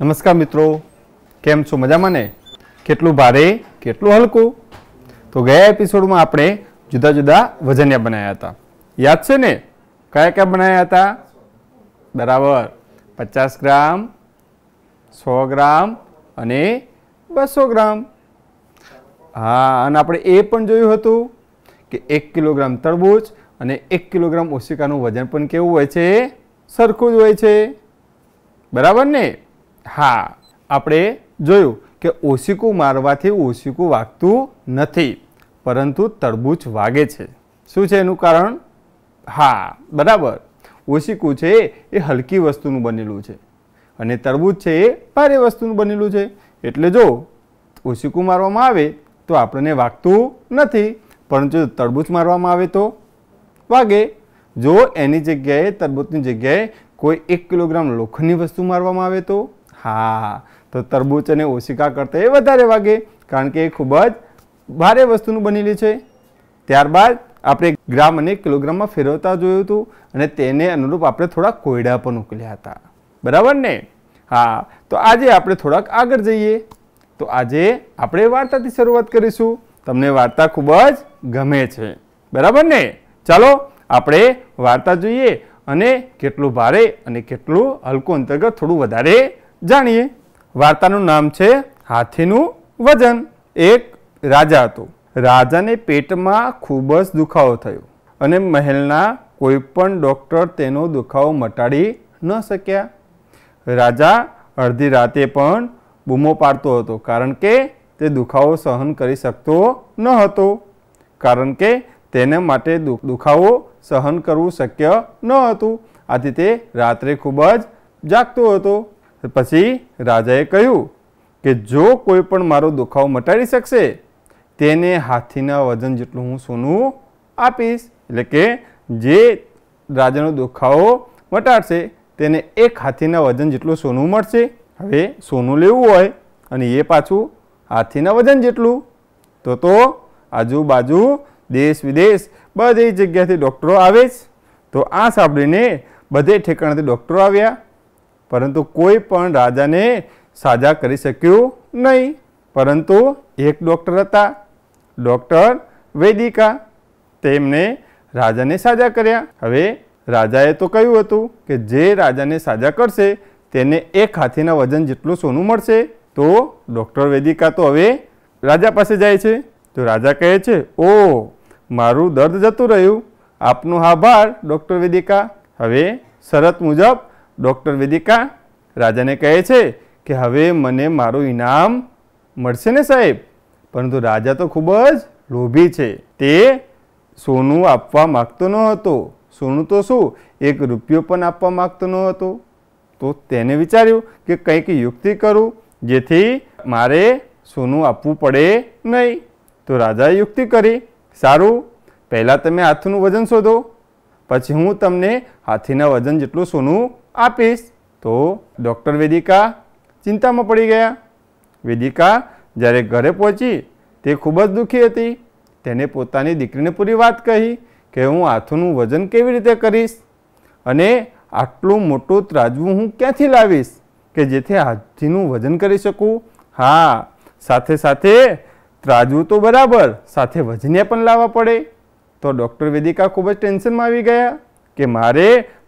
નમસ્કાર મિત્રો કેમ છો મજામાં ને કેટલું ભારે કેટલું હલકું તો ગયા એપિસોડમાં આપણે જુદા જુદા વજનિયા બનાવ્યા હતા યાદ છે ને કયા કયા બનાવ્યા હતા બરાબર પચાસ ગ્રામ સો ગ્રામ અને બસો ગ્રામ હા અને આપણે એ પણ જોયું હતું કે એક કિલોગ્રામ તરબૂચ અને એક કિલોગ્રામ ઓશિકાનું વજન પણ કેવું હોય છે સરખું જ હોય છે બરાબર ને હા આપણે જોયું કે ઓશિકું મારવાથી ઓશિકું વાગતું નથી પરંતુ તરબૂચ વાગે છે શું છે એનું કારણ હા બરાબર ઓશિકું છે એ હલકી વસ્તુનું બનેલું છે અને તરબૂચ છે એ ભારે વસ્તુનું બનેલું છે એટલે જો ઓશિકું મારવામાં આવે તો આપણને વાગતું નથી પરંતુ તરબૂચ મારવામાં આવે તો વાગે જો એની જગ્યાએ તરબૂચની જગ્યાએ કોઈ એક કિલોગ્રામ લોખંડની વસ્તુ મારવામાં આવે તો હા તો તરબૂચ અને ઓશિકા કરતાં એ વધારે વાગે કારણ કે એ ખૂબ જ ભારે વસ્તુનું બનેલી છે ત્યારબાદ આપણે ગ્રામ અને કિલોગ્રામમાં ફેરવતા જોયું હતું અને તેને અનુરૂપ આપણે થોડા કોયડા પણ ઉકેલ્યા હતા બરાબર ને હા તો આજે આપણે થોડાક આગળ જઈએ તો આજે આપણે વાર્તાથી શરૂઆત કરીશું તમને વાર્તા ખૂબ જ ગમે છે બરાબર ને ચાલો આપણે વાર્તા જોઈએ અને કેટલું ભારે અને કેટલું હલકું અંતર્ગત થોડું વધારે જાણીએ વાર્તાનું નામ છે હાથીનું વજન એક રાજા હતો રાજાને પેટમાં ખૂબ જ દુખાવો થયો અને મહેલના કોઈ પણ ડૉક્ટર તેનો દુખાવો મટાડી ન શક્યા રાજા અડધી રાતે પણ બૂમો પાડતો હતો કારણ કે તે દુખાવો સહન કરી શકતો ન હતો કારણ કે તેને માટે દુખાવો સહન કરવું શક્ય ન હતું આથી તે રાત્રે ખૂબ જ જાગતો હતો પછી રાજાએ કહ્યું કે જો કોઈ પણ મારો દુખાવો મટાડી શકશે તેને હાથીના વજન જેટલું હું સોનું આપીશ એટલે કે જે રાજાનો દુખાવો મટાડશે તેને એક હાથીના વજન જેટલું સોનું મળશે હવે સોનું લેવું હોય અને એ પાછું હાથીના વજન જેટલું તો તો આજુબાજુ દેશ વિદેશ બધી જગ્યાથી ડૉક્ટરો આવે જ તો આ સાંભળીને બધે ઠેકાણાથી ડૉક્ટરો આવ્યા પરંતુ કોઈ પણ રાજાને સાજા કરી શક્યું નહીં પરંતુ એક ડૉક્ટર હતા ડૉક્ટર વેદિકા તેમણે રાજાને સાજા કર્યા હવે રાજાએ તો કહ્યું હતું કે જે રાજાને સાજા કરશે તેને એક હાથીના વજન જેટલું સોનું મળશે તો ડૉક્ટર વેદિકા તો હવે રાજા પાસે જાય છે તો રાજા કહે છે ઓ મારું દર્દ જતું રહ્યું આપનો આભાર ડૉક્ટર વેદિકા હવે શરત મુજબ ડૉક્ટર વેદિકા રાજાને કહે છે કે હવે મને મારું ઇનામ મળશે ને સાહેબ પરંતુ રાજા તો ખૂબ જ લોભી છે તે સોનું આપવા માગતો ન હતો સોનું તો શું એક રૂપિયો પણ આપવા માગતો ન હતો તો તેને વિચાર્યું કે કંઈક યુક્તિ કરું જેથી મારે સોનું આપવું પડે નહીં તો રાજાએ યુક્તિ કરી સારું પહેલાં તમે હાથનું વજન શોધો પછી હું તમને હાથીના વજન જેટલું સોનું આપીશ તો ડૉક્ટર વેદિકા ચિંતામાં પડી ગયા વેદિકા જ્યારે ઘરે પહોંચી તે ખૂબ જ દુઃખી હતી તેને પોતાની દીકરીને પૂરી વાત કહી કે હું હાથોનું વજન કેવી રીતે કરીશ અને આટલું મોટું ત્રાજવું હું ક્યાંથી લાવીશ કે જેથી હાથીનું વજન કરી શકું હા સાથે સાથે ત્રાજવું તો બરાબર સાથે વજને પણ લાવવા પડે તો ડૉક્ટર વેદિકા ખૂબ જ ટેન્શનમાં આવી ગયા કે મારે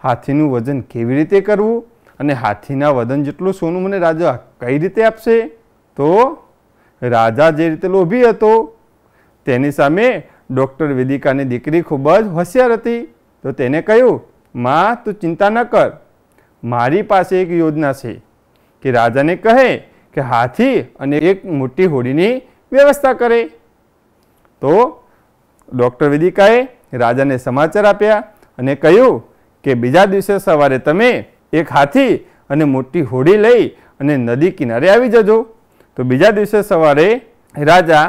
હાથીનું વજન કેવી રીતે કરવું અને હાથીના વજન જેટલું સોનું મને રાજા કઈ રીતે આપશે તો રાજા જે રીતે લોભી હતો તેની સામે ડૉક્ટર વેદિકાની દીકરી ખૂબ જ હોશિયાર હતી તો તેને કહ્યું માં તું ચિંતા ન કર મારી પાસે એક યોજના છે કે રાજાને કહે કે હાથી અને એક મોટી હોડીની વ્યવસ્થા કરે તો ડૉક્ટર વેદિકાએ રાજાને સમાચાર આપ્યા અને કહ્યું કે બીજા દિવસે સવારે તમે એક હાથી અને મોટી હોડી લઈ અને નદી કિનારે આવી જજો તો બીજા દિવસે સવારે રાજા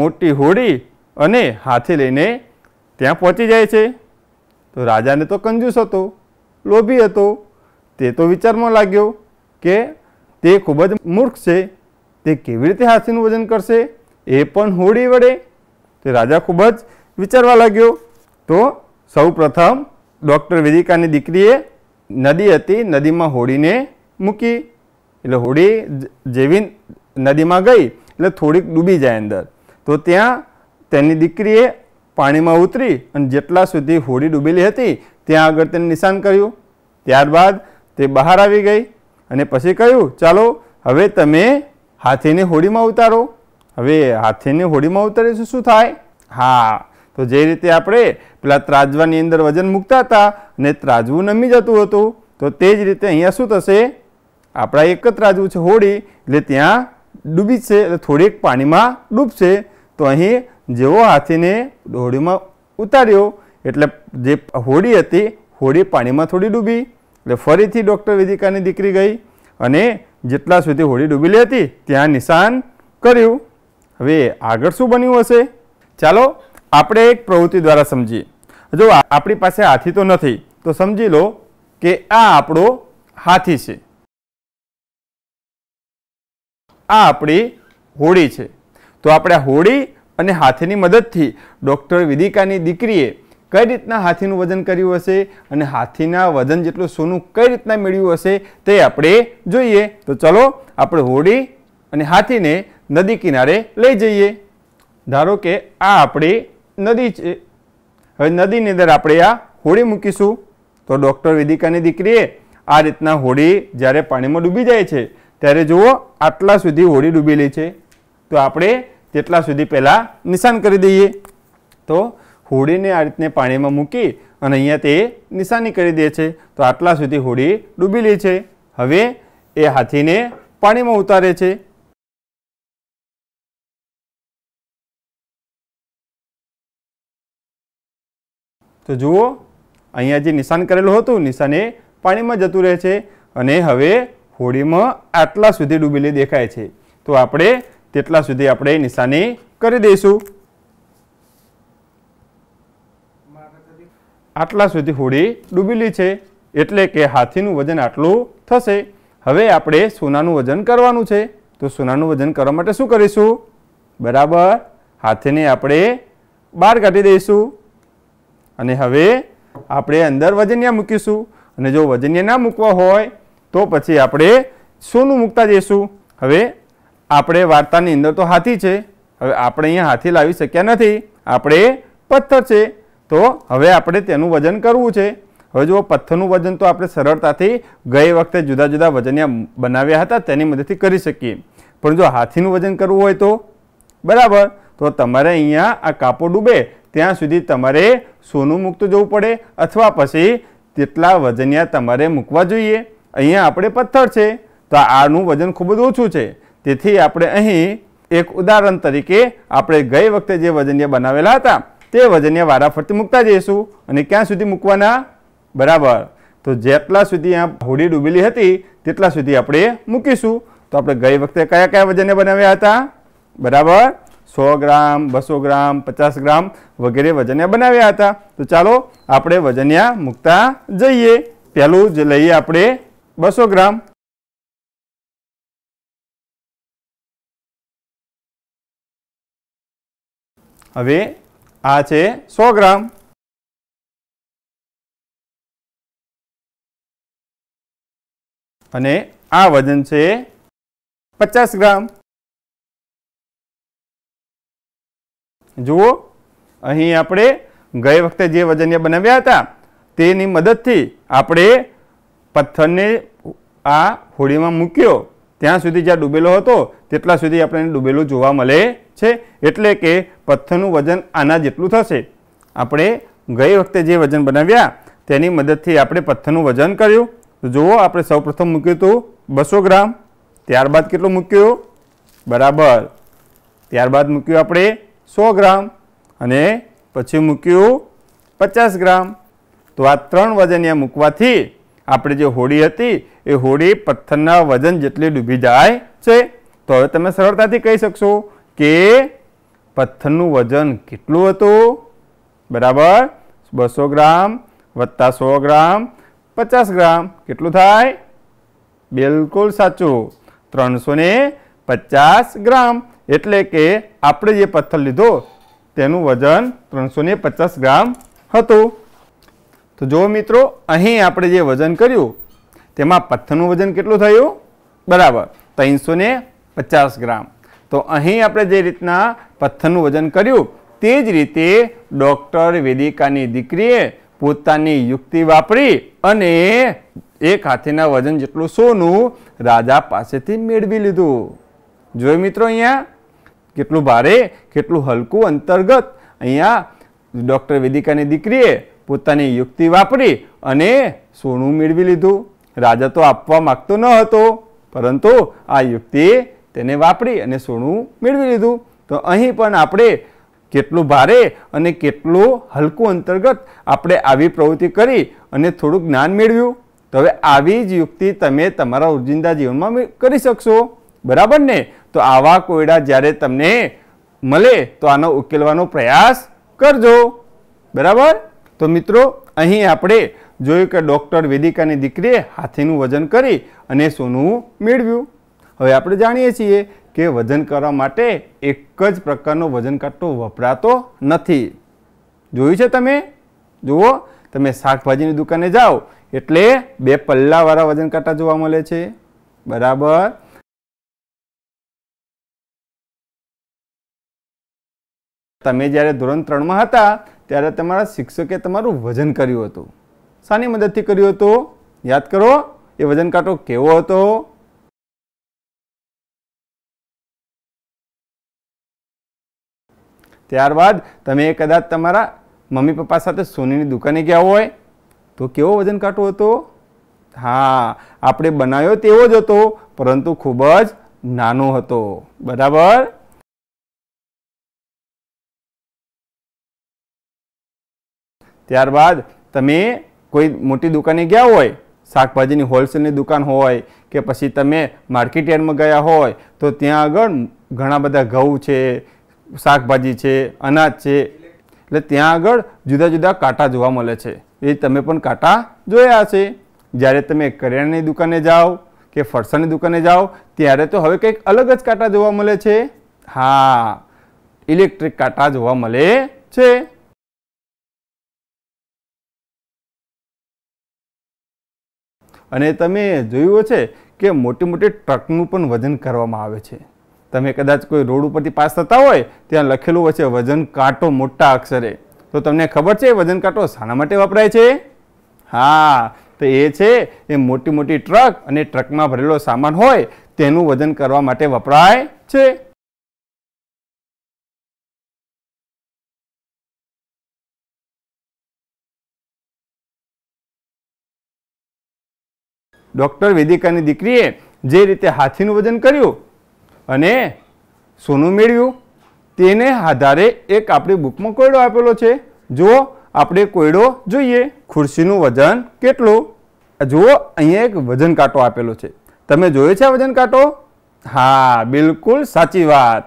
મોટી હોડી અને હાથી લઈને ત્યાં પહોંચી જાય છે તો રાજાને તો કંજૂસ હતો લોભી હતો તે તો વિચારમાં લાગ્યો કે તે ખૂબ જ મૂર્ખ છે તે કેવી રીતે હાથીનું વજન કરશે એ પણ હોડી વડે તે રાજા ખૂબ જ વિચારવા લાગ્યો તો સૌ પ્રથમ ડૉક્ટર વેદિકાની દીકરીએ નદી હતી નદીમાં હોડીને મૂકી એટલે હોડી જેવી નદીમાં ગઈ એટલે થોડીક ડૂબી જાય અંદર તો ત્યાં તેની દીકરીએ પાણીમાં ઉતરી અને જેટલા સુધી હોડી ડૂબેલી હતી ત્યાં આગળ તેને નિશાન કર્યું ત્યારબાદ તે બહાર આવી ગઈ અને પછી કહ્યું ચાલો હવે તમે હાથીને હોડીમાં ઉતારો હવે હાથીને હોડીમાં ઉતારીશું શું થાય હા તો જે રીતે આપણે પેલા ત્રાજવાની અંદર વજન મૂકતા હતા ને ત્રાજવું નમી જતું હતું તો તે જ રીતે અહીંયા શું થશે આપણા એક જ ત્રાજવું છે હોડી એટલે ત્યાં ડૂબી છે એટલે થોડીક પાણીમાં ડૂબશે તો અહીં જેવો હાથીને હોડીમાં ઉતાર્યો એટલે જે હોડી હતી હોડી પાણીમાં થોડી ડૂબી એટલે ફરીથી ડૉક્ટર વેદિકાની દીકરી ગઈ અને જેટલા સુધી હોડી ડૂબેલી હતી ત્યાં નિશાન કર્યું હવે આગળ શું બન્યું હશે ચાલો આપણે એક પ્રવૃત્તિ દ્વારા સમજીએ જો આપણી પાસે હાથી તો નથી તો સમજી લો કે આ આપણો હાથી છે આ આપણી હોળી છે તો આપણે હોળી અને હાથીની મદદથી ડૉક્ટર વિદિકાની દીકરીએ કઈ રીતના હાથીનું વજન કર્યું હશે અને હાથીના વજન જેટલું સોનું કઈ રીતના મેળવ્યું હશે તે આપણે જોઈએ તો ચલો આપણે હોડી અને હાથીને નદી કિનારે લઈ જઈએ ધારો કે આ આપણી નદી છે હવે નદીની અંદર આપણે આ હોળી મૂકીશું તો ડૉક્ટર વેદિકાની દીકરીએ આ રીતના હોળી જ્યારે પાણીમાં ડૂબી જાય છે ત્યારે જુઓ આટલા સુધી હોળી ડૂબેલી છે તો આપણે તેટલા સુધી પહેલાં નિશાન કરી દઈએ તો હોળીને આ રીતને પાણીમાં મૂકી અને અહીંયા તે નિશાની કરી દે છે તો આટલા સુધી હોળી ડૂબેલી છે હવે એ હાથીને પાણીમાં ઉતારે છે તો જુઓ અહીંયા જે નિશાન કરેલું હતું નિશાન એ પાણીમાં જતું રહે છે અને હવે હોડીમાં આટલા સુધી ડૂબેલી દેખાય છે તો આપણે તેટલા સુધી આપણે નિશાની કરી દઈશું આટલા સુધી હોડી ડૂબેલી છે એટલે કે હાથીનું વજન આટલું થશે હવે આપણે સોનાનું વજન કરવાનું છે તો સોનાનું વજન કરવા માટે શું કરીશું બરાબર હાથીને આપણે બહાર કાઢી દઈશું અને હવે આપણે અંદર વજનિયા મૂકીશું અને જો વજનિયા ના મૂકવા હોય તો પછી આપણે સોનું મૂકતા જઈશું હવે આપણે વાર્તાની અંદર તો હાથી છે હવે આપણે અહીંયા હાથી લાવી શક્યા નથી આપણે પથ્થર છે તો હવે આપણે તેનું વજન કરવું છે હવે જો પથ્થરનું વજન તો આપણે સરળતાથી ગઈ વખતે જુદા જુદા વજનિયા બનાવ્યા હતા તેની મદદથી કરી શકીએ પણ જો હાથીનું વજન કરવું હોય તો બરાબર તો તમારે અહીંયા આ કાપો ડૂબે ત્યાં સુધી તમારે સોનું મૂકતું જવું પડે અથવા પછી તેટલા વજનિયા તમારે મૂકવા જોઈએ અહીંયા આપણે પથ્થર છે તો આનું વજન ખૂબ જ ઓછું છે તેથી આપણે અહીં એક ઉદાહરણ તરીકે આપણે ગઈ વખતે જે વજનિયા બનાવેલા હતા તે વજનિયા વારાફરતી મૂકતા જઈશું અને ક્યાં સુધી મૂકવાના બરાબર તો જેટલા સુધી આ હોડી ડૂબેલી હતી તેટલા સુધી આપણે મૂકીશું તો આપણે ગઈ વખતે કયા કયા વજને બનાવ્યા હતા બરાબર સો ગ્રામ બસો ગ્રામ પચાસ ગ્રામ વગેરે વજનિયા બનાવ્યા હતા તો ચાલો આપણે વજનિયા મૂકતા જઈએ પહેલું જે લઈએ આપણે બસો ગ્રામ હવે આ છે સો ગ્રામ અને આ વજન છે પચાસ ગ્રામ જુઓ અહીં આપણે ગઈ વખતે જે વજનિયા બનાવ્યા હતા તેની મદદથી આપણે પથ્થરને આ હોડીમાં મૂક્યો ત્યાં સુધી જ્યાં ડૂબેલો હતો તેટલા સુધી આપણે ડૂબેલું જોવા મળે છે એટલે કે પથ્થરનું વજન આના જેટલું થશે આપણે ગઈ વખતે જે વજન બનાવ્યા તેની મદદથી આપણે પથ્થરનું વજન કર્યું તો જુઓ આપણે સૌપ્રથમ મૂક્યું હતું બસો ગ્રામ ત્યારબાદ કેટલું મૂક્યું બરાબર ત્યારબાદ મૂક્યું આપણે સો ગ્રામ અને પછી મૂક્યું પચાસ ગ્રામ તો આ ત્રણ વજન ત્યાં મૂકવાથી આપણે જે હોડી હતી એ હોડી પથ્થરના વજન જેટલી ડૂબી જાય છે તો હવે તમે સરળતાથી કહી શકશો કે પથ્થરનું વજન કેટલું હતું બરાબર બસો ગ્રામ વત્તા સો ગ્રામ પચાસ ગ્રામ કેટલું થાય બિલકુલ સાચું ત્રણસો પચાસ ગ્રામ એટલે કે આપણે જે પથ્થર લીધો તેનું વજન ત્રણસો પચાસ ગ્રામ હતું તો જુઓ મિત્રો અહીં આપણે જે વજન કર્યું તેમાં પથ્થરનું વજન કેટલું થયું બરાબર ત્રણસો પચાસ ગ્રામ તો અહીં આપણે જે રીતના પથ્થરનું વજન કર્યું તે જ રીતે ડૉક્ટર વેદિકાની દીકરીએ પોતાની યુક્તિ વાપરી અને એક હાથીના વજન જેટલું સોનું રાજા પાસેથી મેળવી લીધું જોયું મિત્રો અહીંયા કેટલું ભારે કેટલું હલકું અંતર્ગત અહીંયા ડૉક્ટર વેદિકાની દીકરીએ પોતાની યુક્તિ વાપરી અને સોનું મેળવી લીધું રાજા તો આપવા માગતો ન હતો પરંતુ આ યુક્તિએ તેને વાપરી અને સોનું મેળવી લીધું તો અહીં પણ આપણે કેટલું ભારે અને કેટલું હલકું અંતર્ગત આપણે આવી પ્રવૃત્તિ કરી અને થોડું જ્ઞાન મેળવ્યું તો હવે આવી જ યુક્તિ તમે તમારા રોજિંદા જીવનમાં કરી શકશો બરાબર ને તો આવા કોયડા જ્યારે તમને મળે તો આનો ઉકેલવાનો પ્રયાસ કરજો બરાબર તો મિત્રો અહીં આપણે જોયું કે ડૉક્ટર વેદિકાની દીકરીએ હાથીનું વજન કરી અને સોનું મેળવ્યું હવે આપણે જાણીએ છીએ કે વજન કરવા માટે એક જ પ્રકારનો વજન કાટો વપરાતો નથી જોયું છે તમે જુઓ તમે શાકભાજીની દુકાને જાઓ એટલે બે પલ્લાવાળા વજન કાંટા જોવા મળે છે બરાબર તમે જ્યારે ધોરણ ત્રણમાં હતા ત્યારે તમારા શિક્ષકે તમારું વજન કર્યું હતું શાની મદદથી કર્યું હતું યાદ કરો એ વજન કાંટો કેવો હતો ત્યારબાદ તમે કદાચ તમારા મમ્મી પપ્પા સાથે સોનીની દુકાને ગયા હોય તો કેવો વજન કાંટો હતો હા આપણે બનાવ્યો તેવો જ હતો પરંતુ ખૂબ જ નાનો હતો બરાબર ત્યારબાદ તમે કોઈ મોટી દુકાને ગયા હોય શાકભાજીની હોલસેલની દુકાન હોય કે પછી તમે માર્કેટ યાર્ડમાં ગયા હોય તો ત્યાં આગળ ઘણા બધા ઘઉં છે શાકભાજી છે અનાજ છે એટલે ત્યાં આગળ જુદા જુદા કાંટા જોવા મળે છે એ તમે પણ કાંટા જોયા છે જ્યારે તમે કરિયાણાની દુકાને જાઓ કે ફરસાણની દુકાને જાઓ ત્યારે તો હવે કંઈક અલગ જ કાંટા જોવા મળે છે હા ઇલેક્ટ્રિક કાંટા જોવા મળે છે અને તમે જોયું છે કે મોટી મોટી ટ્રકનું પણ વજન કરવામાં આવે છે તમે કદાચ કોઈ રોડ ઉપરથી પાસ થતા હોય ત્યાં લખેલું હોય છે વજન કાંટો મોટા અક્ષરે તો તમને ખબર છે વજન કાંટો શાના માટે વપરાય છે હા તો એ છે એ મોટી મોટી ટ્રક અને ટ્રકમાં ભરેલો સામાન હોય તેનું વજન કરવા માટે વપરાય છે ડૉક્ટર વેદિકાની દીકરીએ જે રીતે હાથીનું વજન કર્યું અને સોનું મેળવ્યું તેને આધારે એક આપણી બુકમાં કોયડો આપેલો છે જો આપણે કોયડો જોઈએ ખુરશીનું વજન કેટલું જુઓ અહીંયા એક વજન કાંટો આપેલો છે તમે જોયો છે આ વજન કાંટો હા બિલકુલ સાચી વાત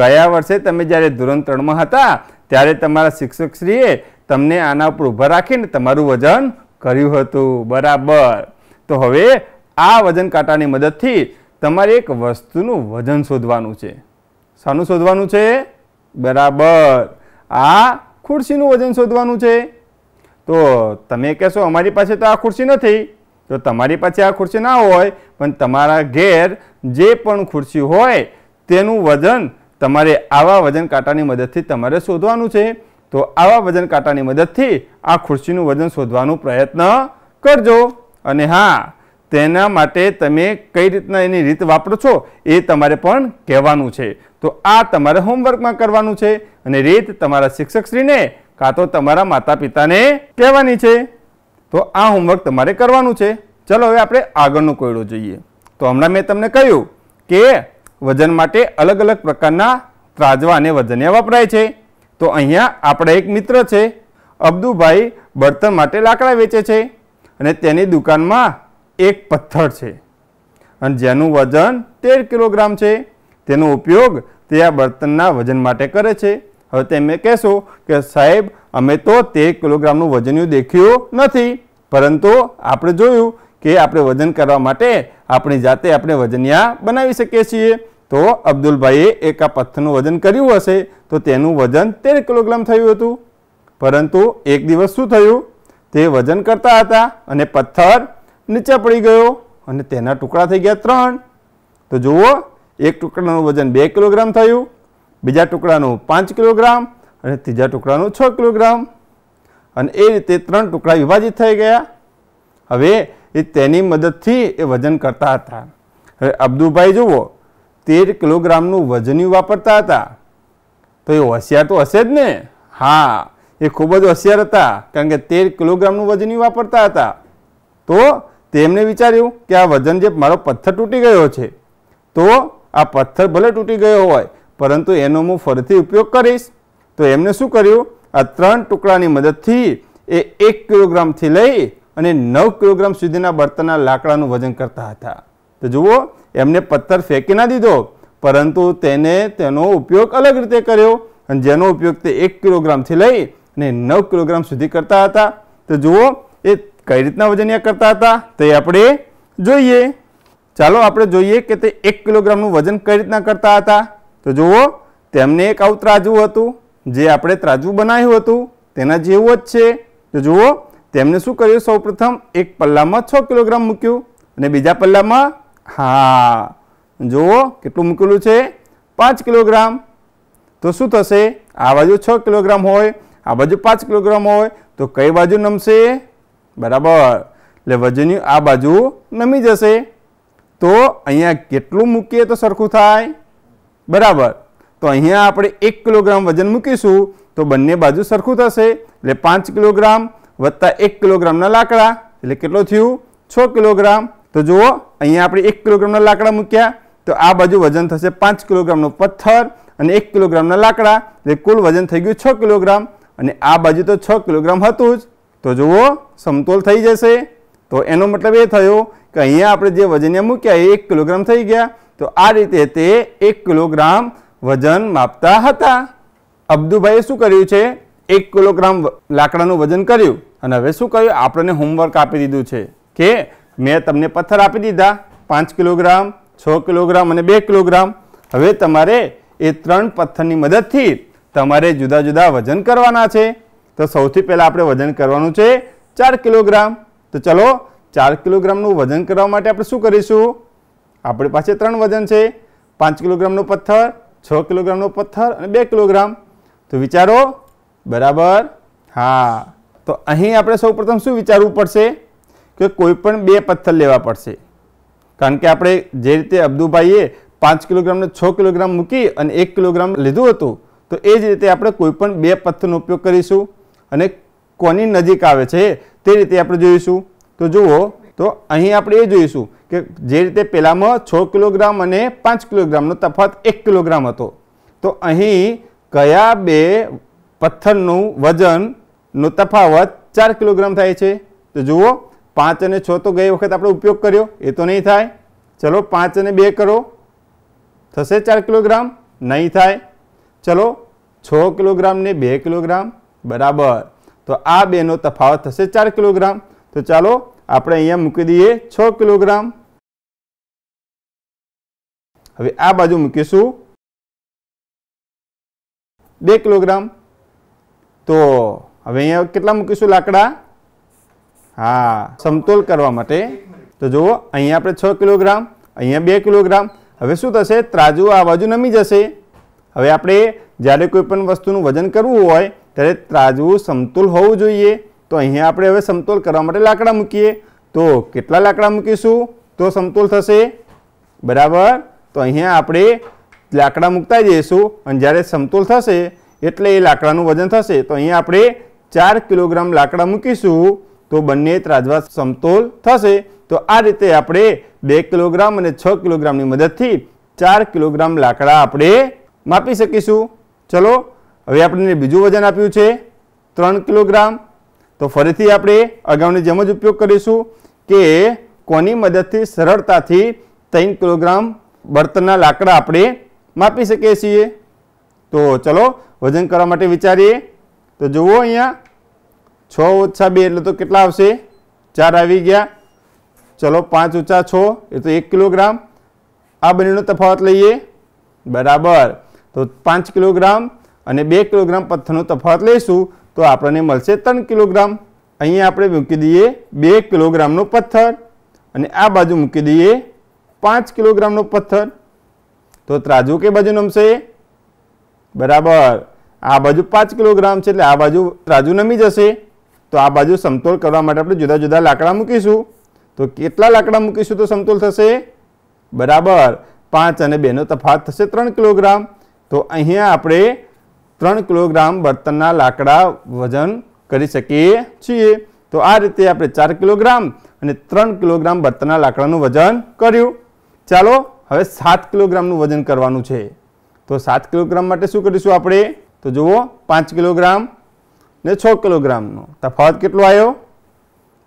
ગયા વર્ષે તમે જ્યારે ધોરણ ત્રણમાં હતા ત્યારે તમારા શિક્ષકશ્રીએ તમને આના ઉપર ઊભા રાખીને તમારું વજન કર્યું હતું બરાબર તો હવે આ વજન કાંટાની મદદથી તમારે એક વસ્તુનું વજન શોધવાનું છે શાનું શોધવાનું છે બરાબર આ ખુરશીનું વજન શોધવાનું છે તો તમે કહેશો અમારી પાસે તો આ ખુરશી નથી તો તમારી પાસે આ ખુરશી ના હોય પણ તમારા ઘેર જે પણ ખુરશી હોય તેનું વજન તમારે આવા વજન કાંટાની મદદથી તમારે શોધવાનું છે તો આવા વજન કાંટાની મદદથી આ ખુરશીનું વજન શોધવાનો પ્રયત્ન કરજો અને હા તેના માટે તમે કઈ રીતના એની રીત વાપરો છો એ તમારે પણ કહેવાનું છે તો આ તમારે હોમવર્કમાં કરવાનું છે અને રીત તમારા શિક્ષકશ્રીને કાં તો તમારા માતા પિતાને કહેવાની છે તો આ હોમવર્ક તમારે કરવાનું છે ચલો હવે આપણે આગળનો કોયડો જોઈએ તો હમણાં મેં તમને કહ્યું કે વજન માટે અલગ અલગ પ્રકારના ત્રાજવા અને વજનિયા વપરાય છે તો અહીંયા આપણા એક મિત્ર છે અબ્દુભાઈ બળતણ માટે લાકડા વેચે છે અને તેની દુકાનમાં એક પથ્થર છે અને જેનું વજન તેર કિલોગ્રામ છે તેનો ઉપયોગ તે આ બર્તનના વજન માટે કરે છે હવે તમે કહેશો કે સાહેબ અમે તો તેર કિલોગ્રામનું વજનિયું દેખ્યું નથી પરંતુ આપણે જોયું કે આપણે વજન કરવા માટે આપણી જાતે આપણે વજનિયા બનાવી શકીએ છીએ તો અબ્દુલભાઈએ એક આ પથ્થરનું વજન કર્યું હશે તો તેનું વજન તેર કિલોગ્રામ થયું હતું પરંતુ એક દિવસ શું થયું તે વજન કરતા હતા અને પથ્થર નીચે પડી ગયો અને તેના ટુકડા થઈ ગયા ત્રણ તો જુઓ એક ટુકડાનું વજન બે કિલોગ્રામ થયું બીજા ટુકડાનું પાંચ કિલોગ્રામ અને ત્રીજા ટુકડાનું છ કિલોગ્રામ અને એ રીતે ત્રણ ટુકડા વિભાજિત થઈ ગયા હવે એ તેની મદદથી એ વજન કરતા હતા હવે અબ્દુભાઈ જુઓ તેર કિલોગ્રામનું વજન્યું વાપરતા હતા તો એ હોશિયાર તો હશે જ ને હા એ ખૂબ જ હોશિયાર હતા કારણ કે તેર કિલોગ્રામનું વજન વાપરતા હતા તો તેમણે વિચાર્યું કે આ વજન જે મારો પથ્થર તૂટી ગયો છે તો આ પથ્થર ભલે તૂટી ગયો હોય પરંતુ એનો હું ફરીથી ઉપયોગ કરીશ તો એમણે શું કર્યું આ ત્રણ ટુકડાની મદદથી એ એક કિલોગ્રામથી લઈ અને નવ કિલોગ્રામ સુધીના બળતણના લાકડાનું વજન કરતા હતા તો જુઓ એમને પથ્થર ફેંકી ના દીધો પરંતુ તેને તેનો ઉપયોગ અલગ રીતે કર્યો અને જેનો ઉપયોગ તે એક કિલોગ્રામથી લઈ ને નવ કિલોગ્રામ સુધી કરતા હતા તો જુઓ એ કઈ રીતના વજનિયા કરતા હતા તે આપણે જોઈએ ચાલો આપણે જોઈએ કે તે એક કિલોગ્રામનું વજન કઈ રીતના કરતા હતા તો જુઓ તેમને એક આવું ત્રાજવું હતું જે આપણે ત્રાજવું બનાવ્યું હતું તેના જેવું જ છે તો જુઓ તેમણે શું કર્યું સૌપ્રથમ એક પલ્લામાં છ કિલોગ્રામ મૂક્યું અને બીજા પલ્લામાં હા જુઓ કેટલું મૂકેલું છે પાંચ કિલોગ્રામ તો શું થશે આ બાજુ છ કિલોગ્રામ હોય આ બાજુ પાંચ કિલોગ્રામ હોય તો કઈ બાજુ નમશે બરાબર એટલે વજનીયું આ બાજુ નમી જશે તો અહીંયા કેટલું મૂકીએ તો સરખું થાય બરાબર તો અહીંયા આપણે એક કિલોગ્રામ વજન મૂકીશું તો બંને બાજુ સરખું થશે એટલે પાંચ કિલોગ્રામ વત્તા એક કિલોગ્રામના લાકડા એટલે કેટલો થયું છ કિલોગ્રામ તો જુઓ અહીંયા આપણે એક કિલોગ્રામના લાકડા મૂક્યા તો આ બાજુ વજન થશે પાંચ કિલોગ્રામનો પથ્થર અને એક કિલોગ્રામના લાકડા એટલે કુલ વજન થઈ ગયું છ કિલોગ્રામ અને આ બાજુ તો છ કિલોગ્રામ હતું જ તો જુઓ સમતોલ થઈ જશે તો એનો મતલબ એ થયો કે અહીંયા આપણે જે વજનિયા મૂક્યા એ એક કિલોગ્રામ થઈ ગયા તો આ રીતે તે એક કિલોગ્રામ વજન માપતા હતા અબ્દુભાઈએ શું કર્યું છે એક કિલોગ્રામ લાકડાનું વજન કર્યું અને હવે શું કહ્યું આપણને હોમવર્ક આપી દીધું છે કે મેં તમને પથ્થર આપી દીધા પાંચ કિલોગ્રામ છ કિલોગ્રામ અને બે કિલોગ્રામ હવે તમારે એ ત્રણ પથ્થરની મદદથી તમારે જુદા જુદા વજન કરવાના છે તો સૌથી પહેલાં આપણે વજન કરવાનું છે ચાર કિલોગ્રામ તો ચલો ચાર કિલોગ્રામનું વજન કરવા માટે આપણે શું કરીશું આપણી પાસે ત્રણ વજન છે પાંચ કિલોગ્રામનો પથ્થર છ કિલોગ્રામનો પથ્થર અને બે કિલોગ્રામ તો વિચારો બરાબર હા તો અહીં આપણે સૌપ્રથમ શું વિચારવું પડશે કે કોઈપણ બે પથ્થર લેવા પડશે કારણ કે આપણે જે રીતે અબ્દુભાઈએ પાંચ કિલોગ્રામને છ કિલોગ્રામ મૂકી અને એક કિલોગ્રામ લીધું હતું તો એ જ રીતે આપણે કોઈપણ બે પથ્થરનો ઉપયોગ કરીશું અને કોની નજીક આવે છે તે રીતે આપણે જોઈશું તો જુઓ તો અહીં આપણે એ જોઈશું કે જે રીતે પહેલામાં છ કિલોગ્રામ અને પાંચ કિલોગ્રામનો તફાવત એક કિલોગ્રામ હતો તો અહીં કયા બે પથ્થરનું વજનનો તફાવત ચાર કિલોગ્રામ થાય છે તો જુઓ પાંચ અને છ તો ગઈ વખત આપણે ઉપયોગ કર્યો એ તો નહીં થાય ચલો પાંચ અને બે કરો થશે ચાર કિલોગ્રામ નહીં થાય ચલો છ કિલોગ્રામ ને બે કિલોગ્રામ બરાબર તો આ બેનો તફાવત થશે ચાર કિલોગ્રામ તો ચાલો આપણે અહીંયા મૂકી દઈએ છ કિલોગ્રામ હવે આ બાજુ મૂકીશું બે કિલોગ્રામ તો હવે અહીંયા કેટલા મૂકીશું લાકડા હા સમતોલ કરવા માટે તો જુઓ અહીંયા આપણે છ કિલોગ્રામ અહીંયા બે કિલોગ્રામ હવે શું થશે ત્રાજુ આ બાજુ નમી જશે હવે આપણે જ્યારે કોઈ પણ વસ્તુનું વજન કરવું હોય ત્યારે ત્રાજવું સમતોલ હોવું જોઈએ તો અહીંયા આપણે હવે સમતોલ કરવા માટે લાકડા મૂકીએ તો કેટલા લાકડા મૂકીશું તો સમતોલ થશે બરાબર તો અહીંયા આપણે લાકડા મૂકતા જઈશું અને જ્યારે સમતોલ થશે એટલે એ લાકડાનું વજન થશે તો અહીંયા આપણે ચાર કિલોગ્રામ લાકડા મૂકીશું તો બંને ત્રાજવા સમતોલ થશે તો આ રીતે આપણે બે કિલોગ્રામ અને છ કિલોગ્રામની મદદથી ચાર કિલોગ્રામ લાકડા આપણે માપી શકીશું ચલો હવે આપણને બીજું વજન આપ્યું છે ત્રણ કિલોગ્રામ તો ફરીથી આપણે અગાઉની જેમ જ ઉપયોગ કરીશું કે કોની મદદથી સરળતાથી ત્રણ કિલોગ્રામ બળતણના લાકડા આપણે માપી શકીએ છીએ તો ચલો વજન કરવા માટે વિચારીએ તો જુઓ અહીંયા છ ઓછા બે એટલે તો કેટલા આવશે ચાર આવી ગયા ચલો પાંચ ઓછા છ એ તો એક કિલોગ્રામ આ બંનેનો તફાવત લઈએ બરાબર તો પાંચ કિલોગ્રામ અને બે કિલોગ્રામ પથ્થરનો તફાવત લઈશું તો આપણને મળશે ત્રણ કિલોગ્રામ અહીંયા આપણે મૂકી દઈએ બે કિલોગ્રામનો પથ્થર અને આ બાજુ મૂકી દઈએ પાંચ કિલોગ્રામનો પથ્થર તો ત્રાજુ કે બાજુ નમશે બરાબર આ બાજુ પાંચ કિલોગ્રામ છે એટલે આ બાજુ ત્રાજુ નમી જશે તો આ બાજુ સમતોલ કરવા માટે આપણે જુદા જુદા લાકડા મૂકીશું તો કેટલા લાકડા મૂકીશું તો સમતોલ થશે બરાબર પાંચ અને બેનો તફાવત થશે ત્રણ કિલોગ્રામ તો અહીંયા આપણે ત્રણ કિલોગ્રામ બર્તનના લાકડા વજન કરી શકીએ છીએ તો આ રીતે આપણે ચાર કિલોગ્રામ અને ત્રણ કિલોગ્રામ બર્તનના લાકડાનું વજન કર્યું ચાલો હવે સાત કિલોગ્રામનું વજન કરવાનું છે તો સાત કિલોગ્રામ માટે શું કરીશું આપણે તો જુઓ પાંચ કિલોગ્રામ ને છ કિલોગ્રામનો તફાવત કેટલો આવ્યો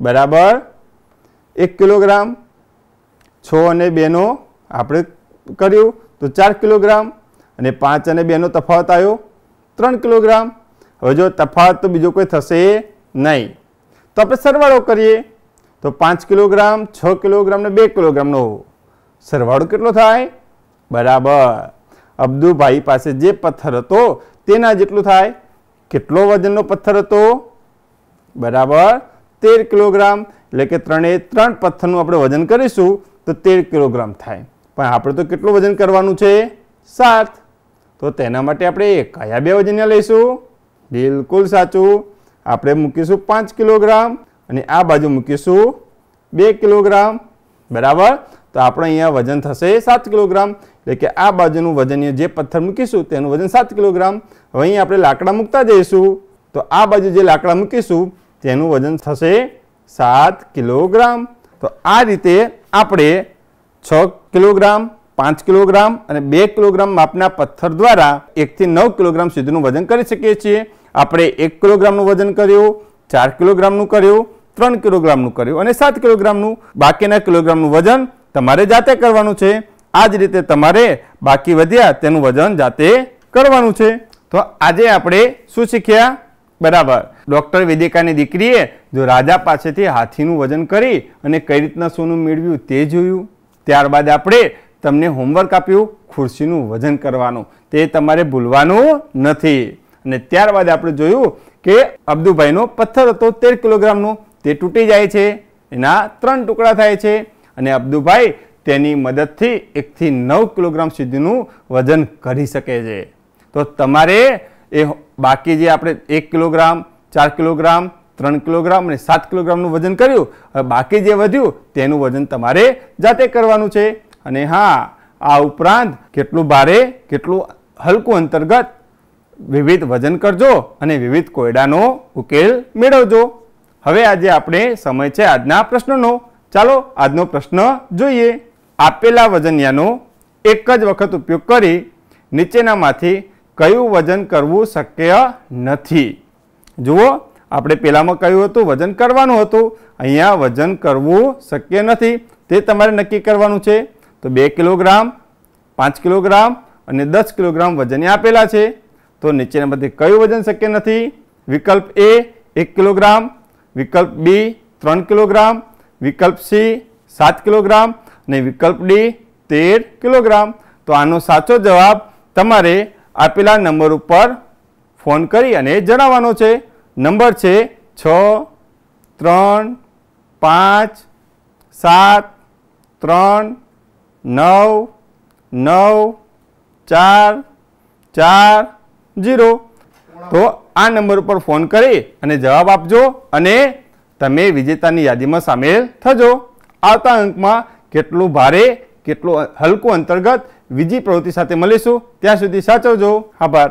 બરાબર એક કિલોગ્રામ છ અને બેનો આપણે કર્યું તો ચાર કિલોગ્રામ અને પાંચ અને બેનો તફાવત આવ્યો ત્રણ કિલોગ્રામ હવે જો તફાવત તો બીજો કોઈ થશે નહીં તો આપણે સરવાળો કરીએ તો પાંચ કિલોગ્રામ છ કિલોગ્રામ ને બે કિલોગ્રામનો સરવાળો કેટલો થાય બરાબર અબ્દુભાઈ પાસે જે પથ્થર હતો તેના જેટલું થાય કેટલો વજનનો પથ્થર હતો બરાબર તેર કિલોગ્રામ એટલે કે ત્રણે ત્રણ પથ્થરનું આપણે વજન કરીશું તો તેર કિલોગ્રામ થાય પણ આપણે તો કેટલું વજન કરવાનું છે સાત તો તેના માટે આપણે કયા બે વજનીય લઈશું બિલકુલ સાચું આપણે મૂકીશું પાંચ કિલોગ્રામ અને આ બાજુ મૂકીશું બે કિલોગ્રામ બરાબર તો આપણે અહીંયા વજન થશે સાત કિલોગ્રામ એટલે કે આ બાજુનું વજન જે પથ્થર મૂકીશું તેનું વજન સાત કિલોગ્રામ હવે અહીં આપણે લાકડા મૂકતા જઈશું તો આ બાજુ જે લાકડા મૂકીશું તેનું વજન થશે સાત કિલોગ્રામ તો આ રીતે આપણે છ કિલોગ્રામ પાંચ કિલોગ્રામ અને બે કિલોગ્રામ માપના પથ્થર દ્વારા એકથી નવ કિલોગ્રામ સુધીનું વજન કરી શકીએ છીએ આપણે એક કિલોગ્રામનું વજન કર્યું ચાર કિલોગ્રામનું કર્યું ત્રણ કિલોગ્રામનું કર્યું અને સાત કિલોગ્રામનું બાકીના કિલોગ્રામનું વજન તમારે જાતે કરવાનું છે આ જ રીતે તમારે બાકી વધ્યા તેનું વજન જાતે કરવાનું છે તો આજે આપણે શું શીખ્યા બરાબર ડૉક્ટર વેદિકાની દીકરીએ જો રાજા પાસેથી હાથીનું વજન કરી અને કઈ રીતના સોનું મેળવ્યું તે જોયું ત્યારબાદ આપણે તમને હોમવર્ક આપ્યું ખુરશીનું વજન કરવાનું તે તમારે ભૂલવાનું નથી અને ત્યારબાદ આપણે જોયું કે અબ્દુભાઈનો પથ્થર હતો તેર કિલોગ્રામનો તે તૂટી જાય છે એના ત્રણ ટુકડા થાય છે અને અબ્દુભાઈ તેની મદદથી એકથી નવ કિલોગ્રામ સુધીનું વજન કરી શકે છે તો તમારે એ બાકી જે આપણે એક કિલોગ્રામ ચાર કિલોગ્રામ ત્રણ કિલોગ્રામ અને સાત કિલોગ્રામનું વજન કર્યું હવે બાકી જે વધ્યું તેનું વજન તમારે જાતે કરવાનું છે અને હા આ ઉપરાંત કેટલું ભારે કેટલું હલકું અંતર્ગત વિવિધ વજન કરજો અને વિવિધ કોયડાનો ઉકેલ મેળવજો હવે આજે આપણે સમય છે આજના પ્રશ્નનો ચાલો આજનો પ્રશ્ન જોઈએ આપેલા વજનિયાનો એક જ વખત ઉપયોગ કરી નીચેનામાંથી કયું વજન કરવું શક્ય નથી જુઓ આપણે પહેલાંમાં કહ્યું હતું વજન કરવાનું હતું અહીંયા વજન કરવું શક્ય નથી તે તમારે નક્કી કરવાનું છે તો બે કિલોગ્રામ પાંચ કિલોગ્રામ અને દસ કિલોગ્રામ વજને આપેલા છે તો નીચેનામાંથી કયું વજન શક્ય નથી વિકલ્પ એ એક કિલોગ્રામ વિકલ્પ બી ત્રણ કિલોગ્રામ વિકલ્પ સી સાત કિલોગ્રામ અને વિકલ્પ ડી તેર કિલોગ્રામ તો આનો સાચો જવાબ તમારે આપેલા નંબર ઉપર ફોન કરી અને જણાવવાનો છે નંબર છે છ ત્રણ પાંચ સાત ત્રણ નવ નવ ચાર ચાર ઝીરો તો આ નંબર ઉપર ફોન કરી અને જવાબ આપજો અને તમે વિજેતાની યાદીમાં સામેલ થજો આવતા અંકમાં કેટલું ભારે કેટલું હલકું અંતર્ગત બીજી પ્રવૃત્તિ સાથે મળીશું ત્યાં સુધી સાચવજો આભાર